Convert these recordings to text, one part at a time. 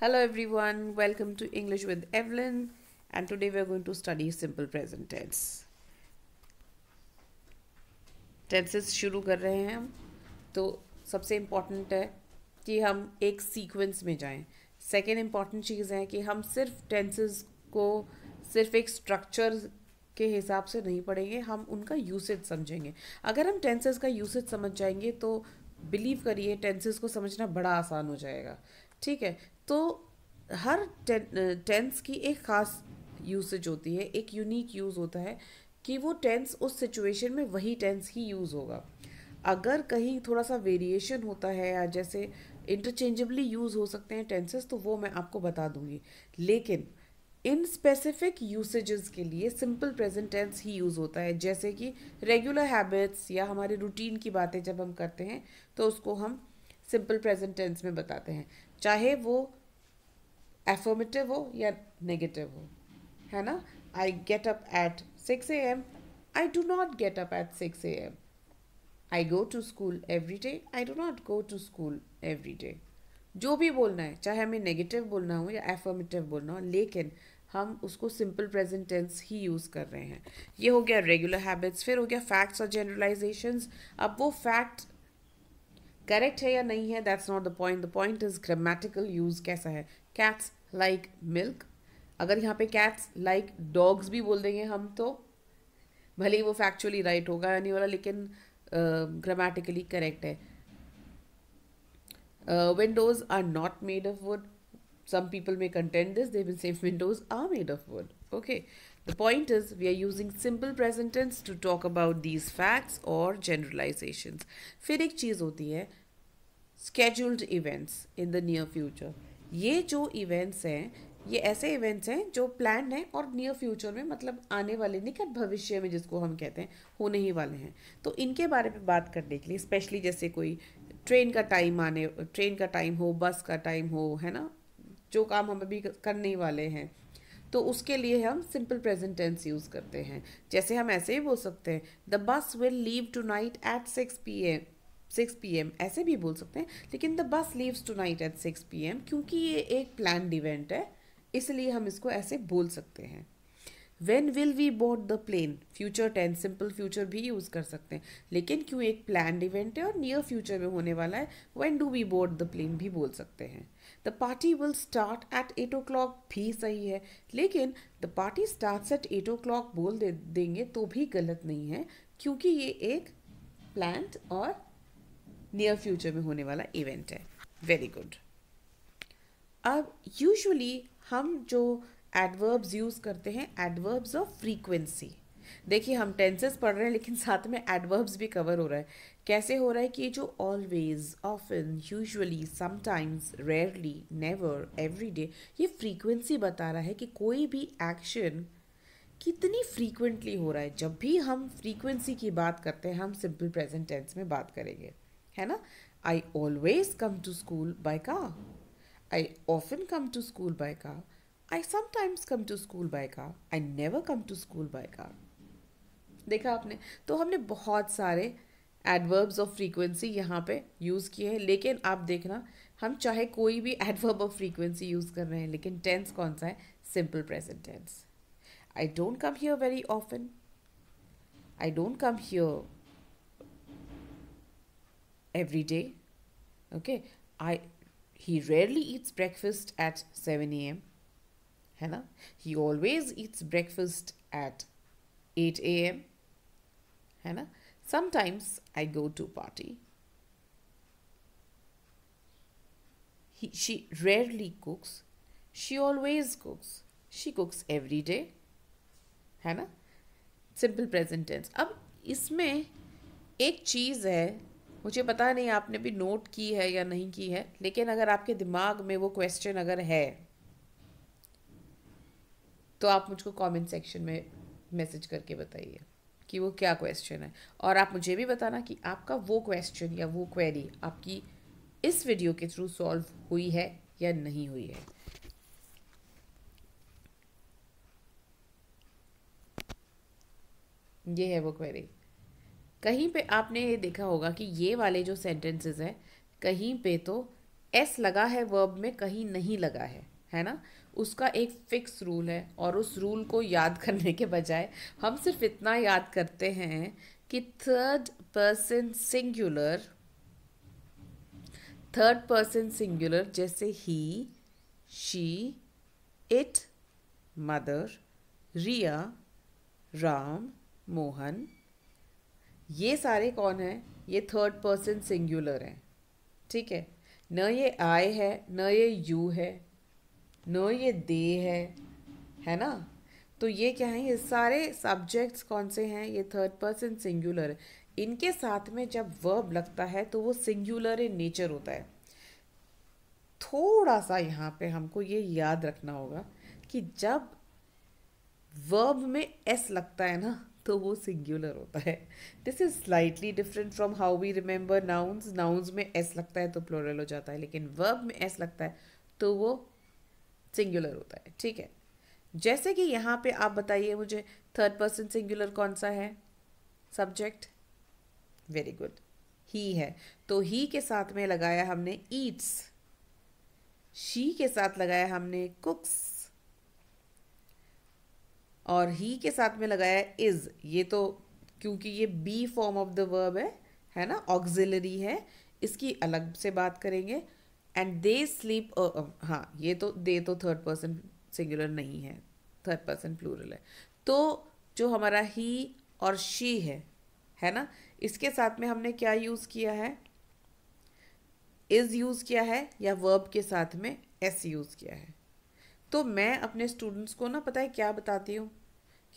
Hello everyone, welcome to English with Evelyn and today we are going to study simple present tense. Tenses शुरू कर रहे हैं हम तो सबसे इम्पॉर्टेंट है कि हम एक सीक्वेंस में जाएं सेकेंड इम्पॉर्टेंट चीज़ है कि हम सिर्फ टेंसेस को सिर्फ एक स्ट्रक्चर के हिसाब से नहीं पढ़ेंगे हम उनका यूसेज समझेंगे अगर हम टेंसेस का यूसेज समझ जाएंगे तो बिलीव करिए टेंसेस को समझना बड़ा आसान हो जाएगा ठीक है तो हर टेंस की एक ख़ास यूसेज होती है एक यूनिक यूज़ होता है कि वो टेंस उस सिचुएशन में वही टेंस ही यूज़ होगा अगर कहीं थोड़ा सा वेरिएशन होता है या जैसे इंटरचेंजेबली यूज़ हो सकते हैं टेंसेस तो वो मैं आपको बता दूंगी लेकिन इन स्पेसिफिक यूसेजेस के लिए सिंपल प्रेजेंट टेंस ही यूज़ होता है जैसे कि रेगुलर हैबिट्स या हमारे रूटीन की बातें जब हम करते हैं तो उसको हम सिंपल प्रेजेंट टेंस में बताते हैं चाहे वो एफर्मेटिव हो या नेगेटिव हो है ना I get up at six A M I do not get up at six A M I go to school every day I do not go to school every day जो भी बोलना है चाहे हमें negative बोलना हो या affirmative बोलना हो लेकिन हम उसको सिंपल प्रेजेंट टेंस ही यूज़ कर रहे हैं ये हो गया रेगुलर हैबिट्स फिर हो गया फैक्ट्स और जनरलाइजेशंस अब वो फैक्ट करेक्ट है या नहीं है that's not the point the point is grammatical use कैसा है कैट्स लाइक मिल्क अगर यहाँ पे कैट्स लाइक डॉग्स भी बोल देंगे हम तो भले ही वो फैक्चुअली राइट right होगा यानी वाला लेकिन ग्रामेटिकली uh, करेक्ट है windows are not made of wood some people may contend this they will say windows are made of wood okay the point is we are using simple present tense to talk about these facts और generalisation फिर एक चीज़ होती है scheduled events in the near future ये जो events हैं ये ऐसे इवेंट्स हैं जो प्लान हैं और नियर फ्यूचर में मतलब आने वाले निकट भविष्य में जिसको हम कहते हैं होने ही वाले हैं तो इनके बारे में बात करने के लिए स्पेशली जैसे कोई ट्रेन का टाइम आने ट्रेन का टाइम हो बस का टाइम हो है ना जो काम हम अभी करने वाले हैं तो उसके लिए हम सिंपल प्रेजेंट टेंस यूज़ करते हैं जैसे हम ऐसे ही बोल सकते हैं the bus will leave tonight at six P M six P M ऐसे भी बोल सकते हैं लेकिन the bus leaves tonight at six P M क्योंकि ये एक प्लान इवेंट है इसलिए हम इसको ऐसे बोल सकते हैं when will we board the plane future tense simple future भी यूज़ कर सकते हैं लेकिन क्यों एक प्लान इवेंट है और नियर फ्यूचर में होने वाला है when do we board the plane भी बोल सकते हैं the party will start at eight o'clock भी सही है लेकिन the party start at eight o'clock बोल दे देंगे तो भी गलत नहीं है क्योंकि ये एक प्लान और नियर फ्यूचर में होने वाला इवेंट है वेरी गुड अब यूजुअली हम जो एडवर्ब्स यूज़ करते हैं एडवर्ब्स ऑफ फ्रीक्वेंसी देखिए हम टेंसेस पढ़ रहे हैं लेकिन साथ में एडवर्ब्स भी कवर हो रहा है कैसे हो रहा है कि ये जो always often usually sometimes rarely never everyday ये फ्रीक्वेंसी बता रहा है कि कोई भी एक्शन कितनी फ्रीक्वेंटली हो रहा है जब भी हम फ्रीक्वेंसी की बात करते हैं हम सिंपल प्रेजेंट टेंस में बात करेंगे है ना I always come to school by car I often come to school by car I sometimes come to school by car I never come to school by car देखा आपने तो हमने बहुत सारे एडवर्ब्स ऑफ फ्रीक्वेंसी यहाँ पे use किए हैं लेकिन आप देखना हम चाहे कोई भी एडवर्ब ऑफ फ्रीक्वेंसी यूज़ कर रहे हैं लेकिन टेंस कौन सा है simple present tense I don't come here very often I don't come here every day okay i he rarely eats breakfast at 7 a.m hannah he always eats breakfast at 8 a.m hannah sometimes i go to party he, she rarely cooks she always cooks she cooks every day hannah simple present tense ab isme ek cheez hai मुझे पता नहीं आपने भी note की है या नहीं की है लेकिन अगर आपके दिमाग में वो क्वेश्चन अगर है तो आप मुझको कमेंट सेक्शन में मैसेज करके बताइए कि वो क्या क्वेश्चन है और आप मुझे भी बताना कि आपका वो क्वेश्चन या वो क्वेरी आपकी इस वीडियो के थ्रू सॉल्व हुई है या नहीं हुई है ये है वो क्वेरी कहीं पे आपने ये देखा होगा कि ये वाले जो सेंटेंसेस हैं कहीं पे तो एस लगा है वर्ब में कहीं नहीं लगा है है ना उसका एक फिक्स रूल है और उस रूल को याद करने के बजाय हम सिर्फ इतना याद करते हैं कि third person singular third person singular जैसे ही she it mother Riya Ram Mohan ये सारे कौन हैं ये थर्ड पर्सन सिंगुलर हैं ठीक है न ये आई है न ये यू है न ये दे है है ना तो ये क्या है ये सारे सब्जेक्ट्स कौन से हैं ये थर्ड पर्सन सिंगुलर इनके साथ में जब वर्ब लगता है तो वो सिंगुलर इन नेचर होता है थोड़ा सा यहाँ पे हमको ये याद रखना होगा कि जब वर्ब में एस लगता है ना तो वो सिंगुलर होता है this is slightly different from how we remember nouns nouns में एस लगता है तो प्लोरल हो जाता है लेकिन वर्ब में एस लगता है तो वो सिंगुलर होता है ठीक है जैसे कि यहाँ पे आप बताइए मुझे थर्ड पर्सन सिंगुलर कौन सा है सब्जेक्ट वेरी गुड ही है तो ही के साथ में लगाया हमने ईट्स शी के साथ लगाया हमने कुक्स और ही के साथ में लगाया इज़ ये तो क्योंकि ये B form of the verb है है ना ऑक्जिलरी है इसकी अलग से बात करेंगे एंड दे स्लीप हाँ ये तो दे तो थर्ड पर्सन सिंगुलर नहीं है थर्ड पर्सन प्लूरल है तो जो हमारा ही और शी है है ना इसके साथ में हमने क्या यूज़ किया है इज़ यूज़ किया है या वर्ब के साथ में एस यूज़ किया है तो मैं अपने स्टूडेंट्स को ना पता है क्या बताती हूँ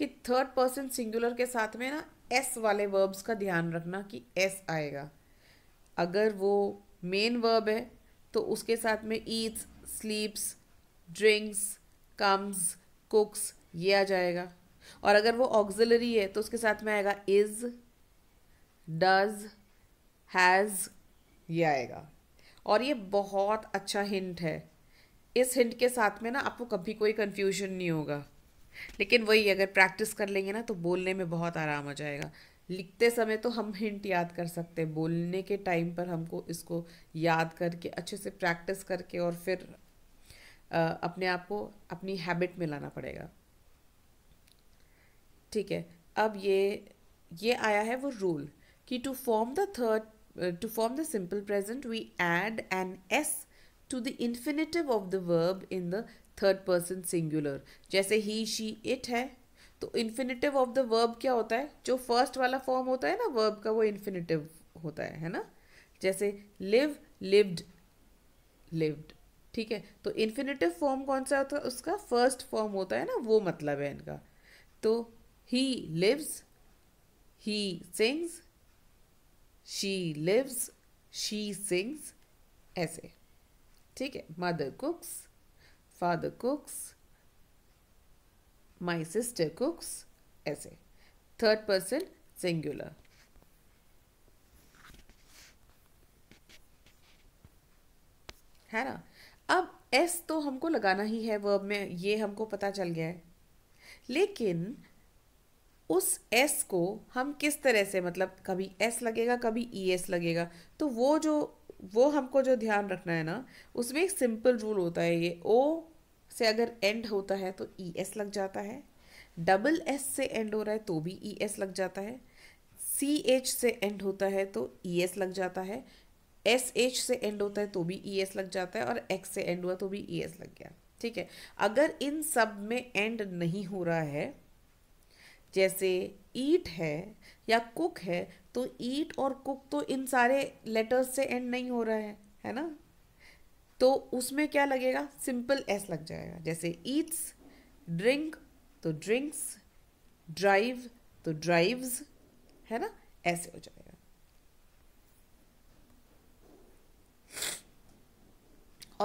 कि थर्ड पर्सन सिंगुलर के साथ में ना एस वाले वर्ब्स का ध्यान रखना कि एस आएगा अगर वो मेन वर्ब है तो उसके साथ में eats sleeps drinks comes cooks ये आ जाएगा और अगर वो ऑक्सिलरी है तो उसके साथ में आएगा इज़ डज हैज़ ये आएगा और ये बहुत अच्छा हिंट है इस हिंट के साथ में ना आपको कभी कोई कन्फ्यूजन नहीं होगा लेकिन वही अगर प्रैक्टिस कर लेंगे ना तो बोलने में बहुत आराम आ जाएगा लिखते समय तो हम हिंट याद कर सकते हैं बोलने के टाइम पर हमको इसको याद करके अच्छे से प्रैक्टिस करके और फिर अपने आप को अपनी हैबिट में लाना पड़ेगा ठीक है अब ये ये आया है वो रूल कि to form the third to form the simple present we add an S to the infinitive of the verb in the third person singular जैसे ही शी इट है तो इन्फिनेटिव ऑफ द वर्ब क्या होता है जो first वाला form होता है ना वर्ब का वो इन्फिनेटिव होता है है ना जैसे लिव लिव्ड लिव्ड ठीक है तो इन्फिनेटिव फॉर्म कौन सा होता है उसका फर्स्ट फॉर्म होता है ना वो मतलब है इनका तो he lives he sings she lives she sings ऐसे ठीक है mother cooks father cooks my sister cooks ऐसे थर्ड पर्सन सिंगुलर है ना अब एस तो हमको लगाना ही है वर्ब में ये हमको पता चल गया है लेकिन उस एस को हम किस तरह से मतलब कभी एस लगेगा कभी ई e एस लगेगा तो वो जो वो हमको जो ध्यान रखना है ना उसमें एक सिंपल रूल होता है ये ओ से अगर एंड होता है तो ई e एस लग जाता है डबल एस से एंड हो रहा है तो भी ई e एस लग जाता है सी एच से एंड होता है तो ई e एस लग जाता है एस एच से एंड होता है तो भी ई एस लग जाता है और एक्स से एंड हुआ तो भी ई एस लग गया ठीक है अगर इन सब में एंड नहीं हो रहा है जैसे ईट है या कुक है तो ईट और कुक तो इन सारे लेटर्स से एंड नहीं हो रहा है है ना तो उसमें क्या लगेगा सिंपल एस लग जाएगा जैसे ईट्स ड्रिंक तो ड्रिंक्स ड्राइव तो ड्राइव्स है ना ऐसे हो जाएगा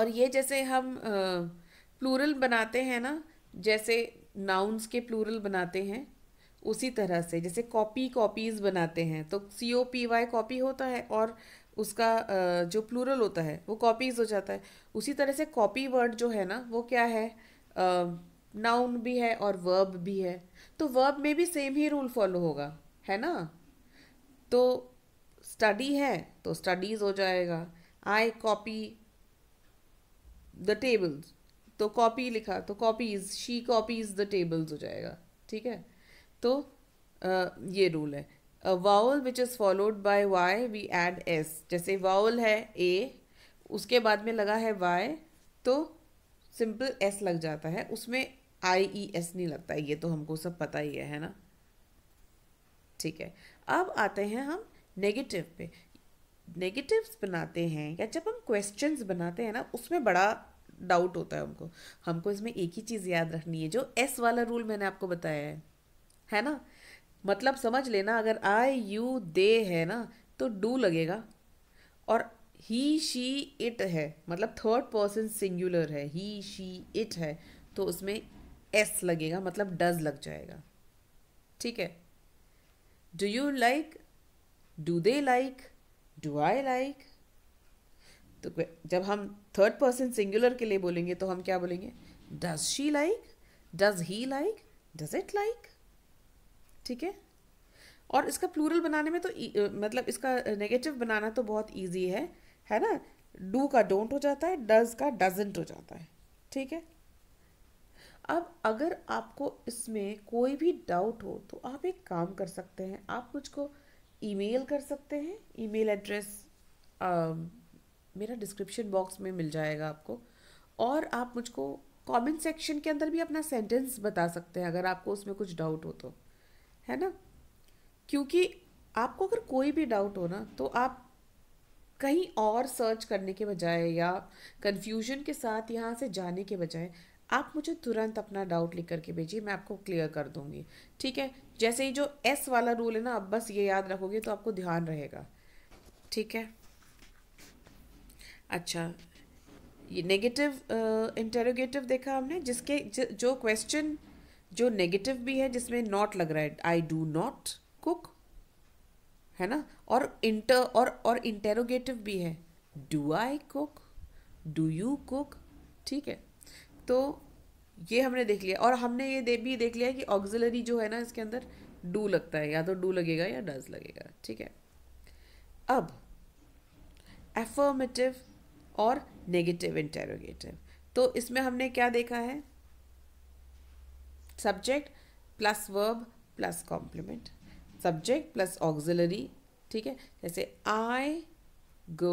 और ये जैसे हम प्लूरल बनाते हैं ना जैसे नाउन्स के प्लूरल बनाते हैं उसी तरह से जैसे कॉपी कॉपीज़ बनाते हैं तो C O P Y copy होता है और उसका जो प्लूरल होता है वो कॉपीज़ हो जाता है उसी तरह से कॉपी वर्ड जो है ना वो क्या है नाउन भी है और वर्ब भी है तो वर्ब में भी सेम ही रूल फॉलो होगा है ना तो स्टडी है तो स्टडीज़ हो जाएगा आई कॉपी द टेबल्स तो कॉपी लिखा तो copies she copies the tables हो जाएगा ठीक है तो ये रूल है vowel which is followed by Y we add S जैसे वाउल है ए उसके बाद में लगा है वाई तो सिंपल एस लग जाता है उसमें आई ई एस नहीं लगता ये तो हमको सब पता ही है है ना ठीक है अब आते हैं हम नेगेटिव पे नेगेटिव्स बनाते हैं या जब हम क्वेश्चंस बनाते हैं ना उसमें बड़ा डाउट होता है हमको हमको इसमें एक ही चीज़ याद रखनी है जो एस वाला रूल मैंने आपको बताया है है ना मतलब समझ लेना अगर आई यू दे है ना तो डू लगेगा और ही शी इट है मतलब थर्ड पर्सन सिंगुलर है ही शी इट है तो उसमें एस लगेगा मतलब डज लग जाएगा ठीक है do you like do they like do I like तो जब हम थर्ड पर्सन सिंगुलर के लिए बोलेंगे तो हम क्या बोलेंगे does she like does he like does it like ठीक है और इसका प्लूरल बनाने में तो e, मतलब इसका नेगेटिव बनाना तो बहुत ईजी है है ना डू का डोंट हो जाता है डज का डजेंट हो जाता है ठीक है अब अगर आपको इसमें कोई भी डाउट हो तो आप एक काम कर सकते हैं आप मुझको ईमेल कर सकते हैं ईमेल एड्रेस मेरा डिस्क्रिप्शन बॉक्स में मिल जाएगा आपको और आप मुझको कमेंट सेक्शन के अंदर भी अपना सेंटेंस बता सकते हैं अगर आपको उसमें कुछ डाउट हो तो है ना क्योंकि आपको अगर कोई भी डाउट हो ना तो आप कहीं और सर्च करने के बजाय या कन्फ्यूजन के साथ यहाँ से जाने के बजाय आप मुझे तुरंत अपना डाउट लिख करके भेजिए मैं आपको क्लियर कर दूंगी ठीक है जैसे ही जो एस वाला रूल है ना अब बस ये याद रखोगे तो आपको ध्यान रहेगा ठीक है अच्छा ये नेगेटिव इंटेरोगेटिव देखा हमने जिसके ज, जो क्वेश्चन जो नेगेटिव भी है जिसमें नॉट लग रहा है आई डू नॉट कुक है ना और इंटर और और इंटेरोगेटिव भी है do I cook do you cook ठीक है तो ये हमने देख लिया और हमने ये दे भी देख लिया कि ऑक्जिलरी जो है ना इसके अंदर डू लगता है या तो डू लगेगा या डज लगेगा ठीक है अब एफर्मेटिव और नेगेटिव इंटेरोगेटिव तो इसमें हमने क्या देखा है subject plus verb plus complement subject plus auxiliary ठीक है जैसे I go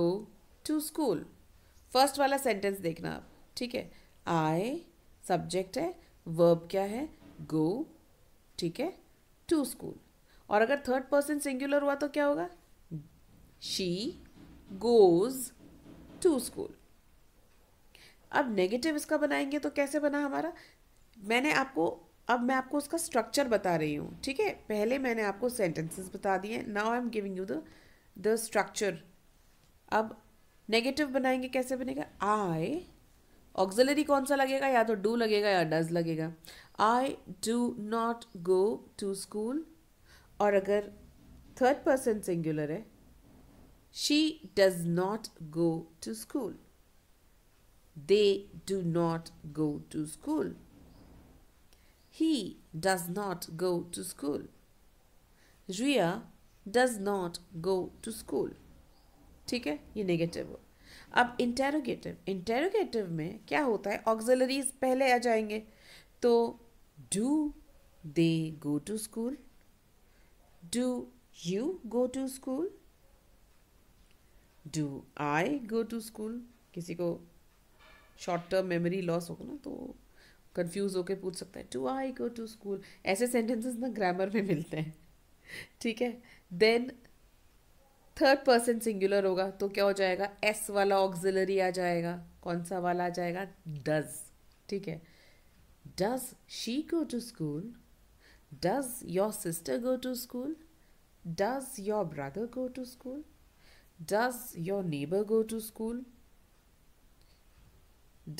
to school first वाला सेंटेंस देखना आप ठीक है आई सब्जेक्ट है वर्ब क्या है गो ठीक है टू स्कूल और अगर थर्ड पर्सन सिंगुलर हुआ तो क्या होगा शी गोज टू स्कूल अब नेगेटिव इसका बनाएंगे तो कैसे बना हमारा मैंने आपको अब मैं आपको उसका स्ट्रक्चर बता रही हूँ ठीक है पहले मैंने आपको सेंटेंसेस बता दिए now I am giving you the the structure अब नेगेटिव बनाएंगे कैसे बनेगा आई ऑक्सिलरी कौन सा लगेगा या तो डू लगेगा या डज लगेगा I do not go to school और अगर थर्ड पर्सन सिंगुलर है she does not go to school they do not go to school He does not go to school. Ria does not go to school. ठीक है ये negative हो अब interrogative interrogative में क्या होता है ऑक्सिलरीज पहले आ जाएंगे तो do they go to school do you go to school do I go to school किसी को शॉर्ट टर्म मेमोरी लॉस होगा ना तो कंफ्यूज होकर पूछ सकते हैं do I go to school ऐसे सेंटेंसेस ना ग्रामर में मिलते हैं ठीक है देन थर्ड पर्सन सिंगुलर होगा तो क्या हो जाएगा एस वाला ऑक्सिलरी आ जाएगा कौन सा वाला आ जाएगा डज ठीक है does she go to school does your sister go to school does your brother go to school does your neighbour go to school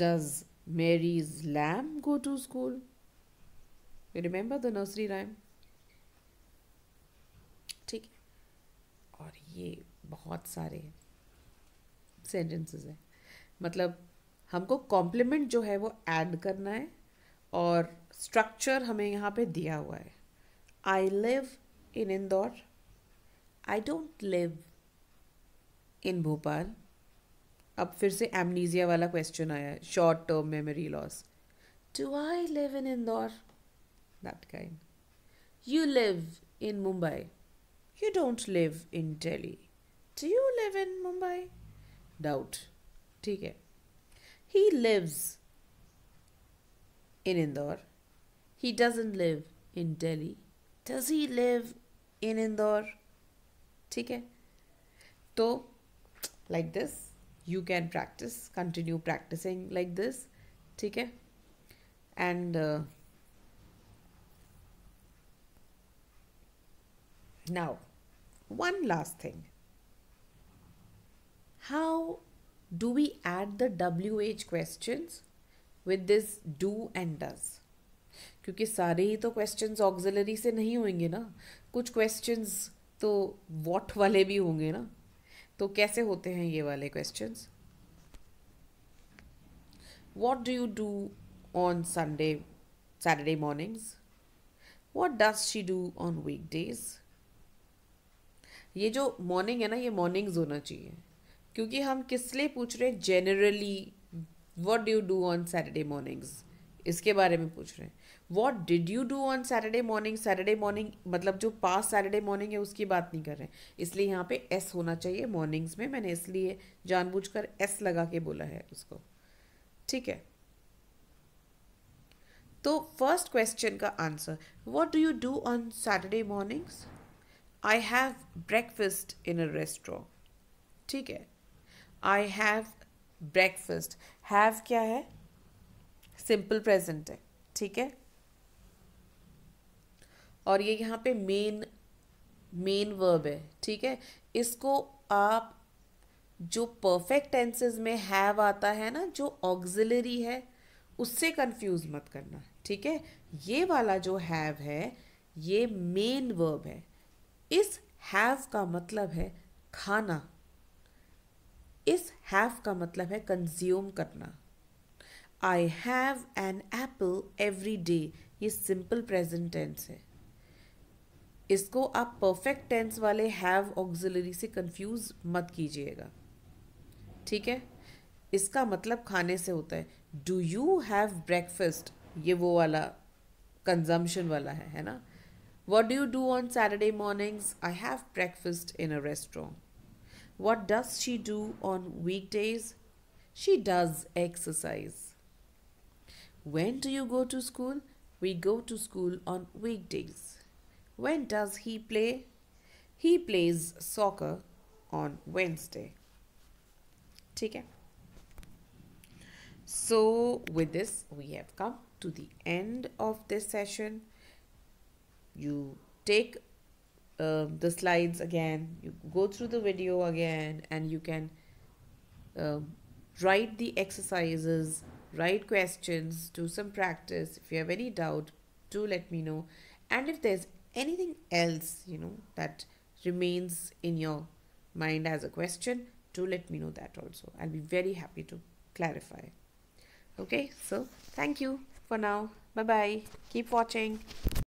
does Mary's lamb go to school. You remember the nursery rhyme? ठीक है और ये बहुत सारे sentences हैं मतलब हमको complement जो है वो ऐड करना है और स्ट्रक्चर हमें यहाँ पे दिया हुआ है I live in Indore I don't live in Bhopal अब फिर से एमनीजिया वाला क्वेश्चन आया short term memory loss do I live in Indore that kind you live in Mumbai you don't live in Delhi do you live in Mumbai doubt ठीक है he lives in Indore he doesn't live in Delhi does he live in Indore ठीक है तो like this you can practice continue practising like this ठीक है and now one last thing how do we add the W H question with this do and does क्योंकि सारे ही तो questions auxiliary से नहीं होंगे ना कुछ क्वेश्चन तो वॉट वाले भी होंगे ना तो कैसे होते हैं ये वाले questions What do you do on Sunday Saturday mornings? What does she do on weekdays ये जो मॉर्निंग है ना ये मॉर्निंग्स होना चाहिए क्योंकि हम किस लिए पूछ रहे हैं generally what do you do on Saturday mornings इसके बारे में पूछ रहे हैं what did you do on Saturday morning Saturday morning मतलब जो पास सैटरडे मॉर्निंग है उसकी बात नहीं कर रहे हैं इसलिए यहाँ पे एस होना चाहिए मॉर्निंग्स में मैंने इसलिए जानबूझ कर एस लगा के बोला है उसको ठीक है तो फर्स्ट क्वेश्चन का answer what do you do on Saturday mornings I have breakfast in a restaurant ठीक है आई हैव ब्रेकफस्ट हैव क्या है सिंपल प्रेजेंट है ठीक है और ये यहाँ पे मेन मेन वर्ब है ठीक है इसको आप जो परफेक्ट टेंसेज में हैव आता है ना जो ऑक्सिलरी है उससे कंफ्यूज मत करना ठीक है ये वाला जो हैव है ये मेन वर्ब है इस हैव का मतलब है खाना इस हैव का मतलब है कंज्यूम करना I have an apple every day ये सिंपल प्रेजेंट टेंस है इसको आप परफेक्ट टेंस वाले हैव ऑक्सिलरी से कंफ्यूज मत कीजिएगा ठीक है इसका मतलब खाने से होता है डू यू हैव ब्रेकफास्ट ये वो वाला कंजम्पशन वाला है है ना what do you do on Saturday mornings I have breakfast in a restaurant what does she do on weekdays she does exercise When do you go to school? We go to school on weekdays. When does he play? He plays soccer on Wednesday. ठीक है So with this we have come to the end of this session. You take um, the slides again, you go through the video again and you can um, write the exercises write questions, do some practice. If you have any doubt, do let me know. And if there's anything else, you know, that remains in your mind as a question, do let me know that also. I'll be very happy to clarify. Okay, so thank you for now. Bye bye. Keep watching.